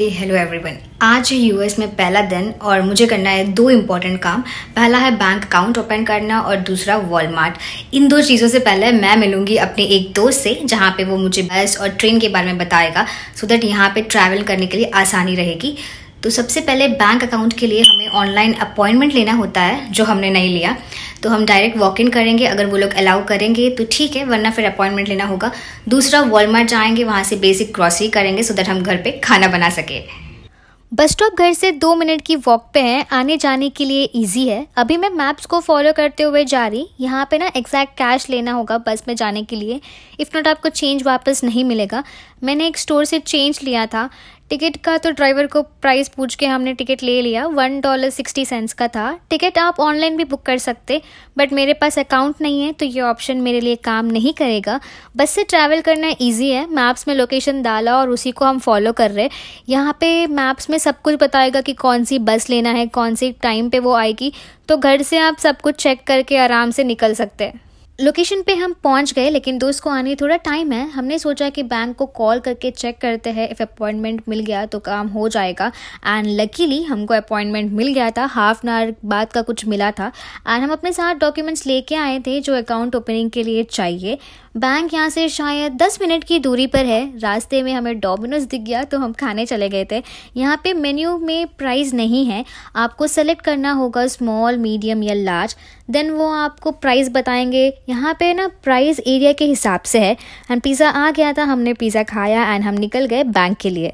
hello everyone आज है US में पहला दिन और मुझे करना है दो इम्पोर्टेंट काम पहला है बैंक अकाउंट ओपन करना और दूसरा वॉलमार्ट इन दो चीज़ों से पहले मैं मिलूंगी अपने एक दोस्त से जहाँ पे वो मुझे बस और ट्रेन के बारे में बताएगा सो so दैट यहाँ पे ट्रैवल करने के लिए आसानी रहेगी तो सबसे पहले बैंक अकाउंट के लिए हमें ऑनलाइन अपॉइंटमेंट लेना होता है जो हमने नहीं लिया तो हम डायरेक्ट वॉक इन करेंगे अगर वो लोग अलाउ करेंगे तो ठीक है वरना फिर अपॉइंटमेंट लेना होगा दूसरा वॉलमार्ट जाएंगे वहाँ से बेसिक ग्रॉसरी करेंगे सो दैट हम घर पर खाना बना सके बस स्टॉप घर से दो मिनट की वॉक पे है आने जाने के लिए इजी है अभी मैं मैप्स को फॉलो करते हुए जा रही यहाँ पे ना एग्जैक्ट कैश लेना होगा बस में जाने के लिए इफ़ नॉट आपको चेंज वापस नहीं मिलेगा मैंने एक स्टोर से चेंज लिया था टिकट का तो ड्राइवर को प्राइस पूछ के हमने टिकट ले लिया वन डॉलर सिक्सटी सेंस का था टिकट आप ऑनलाइन भी बुक कर सकते बट मेरे पास अकाउंट नहीं है तो ये ऑप्शन मेरे लिए काम नहीं करेगा बस से ट्रैवल करना ईजी है मैप्स में लोकेशन डाला और उसी को हम फॉलो कर रहे यहाँ पे मैप्स में सब कुछ बताएगा कि कौन सी बस लेना है कौन सी टाइम पर वो आएगी तो घर से आप सब कुछ चेक करके आराम से निकल सकते हैं लोकेशन पे हम पहुंच गए लेकिन दोस्त को आने थोड़ा टाइम है हमने सोचा कि बैंक को कॉल करके चेक करते हैं इफ़ अपॉइंटमेंट मिल गया तो काम हो जाएगा एंड लकीली हमको अपॉइंटमेंट मिल गया था हाफ एन आवर बाद का कुछ मिला था एंड हम अपने साथ डॉक्यूमेंट्स लेके आए थे जो अकाउंट ओपनिंग के लिए चाहिए बैंक यहाँ से शायद दस मिनट की दूरी पर है रास्ते में हमें डोमिनोज दिख गया तो हम खाने चले गए थे यहाँ पे मेन्यू में प्राइस नहीं है आपको सेलेक्ट करना होगा स्मॉल मीडियम या लार्ज देन वो आपको प्राइस बताएंगे यहाँ पे ना प्राइस एरिया के हिसाब से है एंड पिज़्ज़ा आ गया था हमने पिज़्ज़ा खाया एंड हम निकल गए बैंक के लिए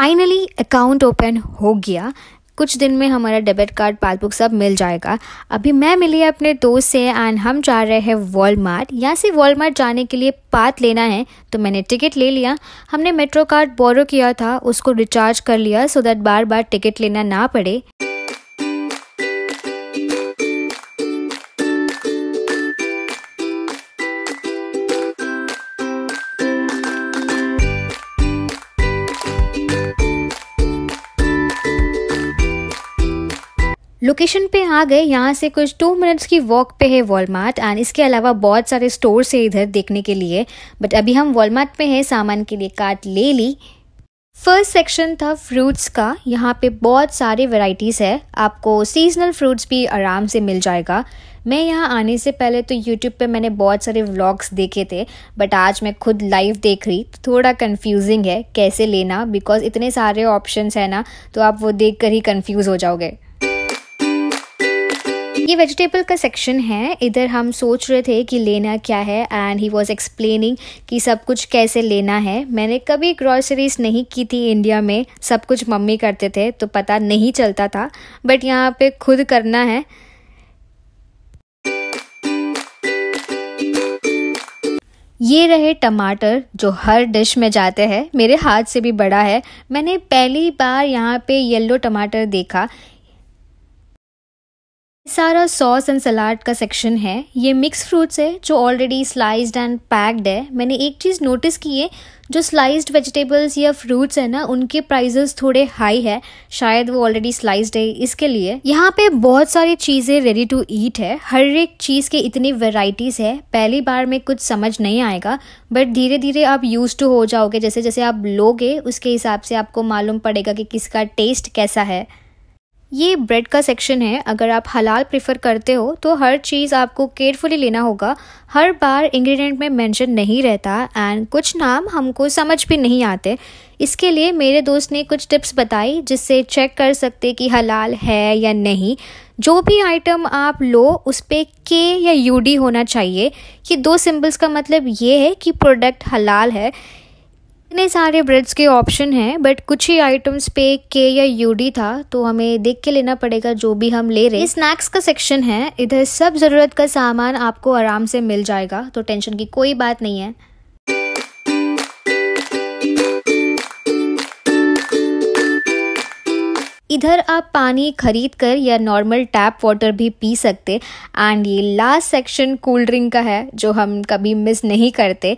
फाइनली अकाउंट ओपन हो गया कुछ दिन में हमारा डेबिट कार्ड पासबुक सब मिल जाएगा अभी मैं मिली अपने दोस्त से एंड हम जा रहे हैं वॉलमार्ट यहाँ से वॉलमार्ट जाने के लिए पात लेना है तो मैंने टिकट ले लिया हमने मेट्रो कार्ड बोरो किया था उसको रिचार्ज कर लिया so that bar bar ticket लेना ना पड़े लोकेशन पे आ गए यहाँ से कुछ टू मिनट्स की वॉक पे है वॉलमार्ट एंड इसके अलावा बहुत सारे स्टोर्स है इधर देखने के लिए बट अभी हम वॉलमार्ट पे है सामान के लिए कार्ट ले ली फर्स्ट सेक्शन था फ्रूट्स का यहाँ पे बहुत सारे वेराइटीज़ है आपको सीजनल फ्रूट्स भी आराम से मिल जाएगा मैं यहाँ आने से पहले तो यूट्यूब पे मैंने बहुत सारे व्लॉग्स देखे थे बट आज मैं खुद लाइव देख रही तो थोड़ा कंफ्यूजिंग है कैसे लेना बिकॉज इतने सारे ऑप्शंस है ना तो आप वो देख कर ही कन्फ्यूज़ हो जाओगे ये वेजिटेबल का सेक्शन है इधर हम सोच रहे थे कि लेना क्या है एंड ही वॉज एक्सप्लेनिंग कि सब कुछ कैसे लेना है मैंने कभी ग्रॉसरीज नहीं की थी इंडिया में सब कुछ मम्मी करते थे तो पता नहीं चलता था बट यहाँ पे खुद करना है ये रहे टमाटर जो हर डिश में जाते हैं मेरे हाथ से भी बड़ा है मैंने पहली बार यहाँ पे येलो टमाटर देखा सारा सॉस एंड सलाद का सेक्शन है ये मिक्स फ्रूट्स है जो ऑलरेडी स्लाइस्ड एंड पैक्ड है मैंने एक चीज़ नोटिस की है जो स्लाइस्ड वेजिटेबल्स या फ्रूट्स है ना उनके प्राइजेस थोड़े हाई है शायद वो ऑलरेडी स्लाइस्ड है इसके लिए यहाँ पे बहुत सारी चीज़ें रेडी टू ईट है हर एक चीज़ के इतनी वेराइटीज़ है पहली बार में कुछ समझ नहीं आएगा बट धीरे धीरे आप यूज टू हो जाओगे जैसे जैसे आप लोगे उसके हिसाब से आपको मालूम पड़ेगा कि किसका टेस्ट कैसा है ये ब्रेड का सेक्शन है अगर आप हलाल प्रेफर करते हो तो हर चीज़ आपको केयरफुली लेना होगा हर बार इंग्रेडिएंट में मेंशन नहीं रहता एंड कुछ नाम हमको समझ भी नहीं आते इसके लिए मेरे दोस्त ने कुछ टिप्स बताई जिससे चेक कर सकते कि हलाल है या नहीं जो भी आइटम आप लो उस पर के या यूडी होना चाहिए ये दो सिंबल्स का मतलब ये है कि प्रोडक्ट हलाल है इतने सारे ब्रेड्स के ऑप्शन हैं बट कुछ ही आइटम्स पे के या यूडी था तो हमें देख के लेना पड़ेगा जो भी हम ले रहे स्नैक्स का सेक्शन है इधर सब ज़रूरत का सामान आपको आराम से मिल जाएगा तो टेंशन की कोई बात नहीं है इधर आप पानी खरीद कर या नॉर्मल टैप वाटर भी पी सकते एंड ये लास्ट सेक्शन कोल्ड ड्रिंक का है जो हम कभी मिस नहीं करते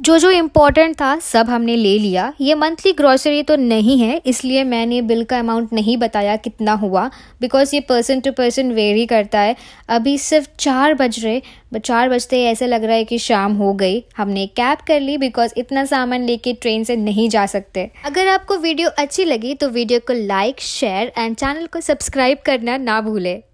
जो जो इम्पोर्टेंट था सब हमने ले लिया ये मंथली ग्रॉसरी तो नहीं है इसलिए मैंने बिल का अमाउंट नहीं बताया कितना हुआ बिकॉज़ ये पर्सन टू पर्सन वेरी करता है अभी सिर्फ चार बज रहे चार बजते ऐसे लग रहा है कि शाम हो गई हमने कैब कर ली बिकॉज़ इतना सामान लेके ट्रेन से नहीं जा सकते अगर आपको वीडियो अच्छी लगी तो वीडियो को लाइक शेयर एंड चैनल को सब्सक्राइब करना ना भूलें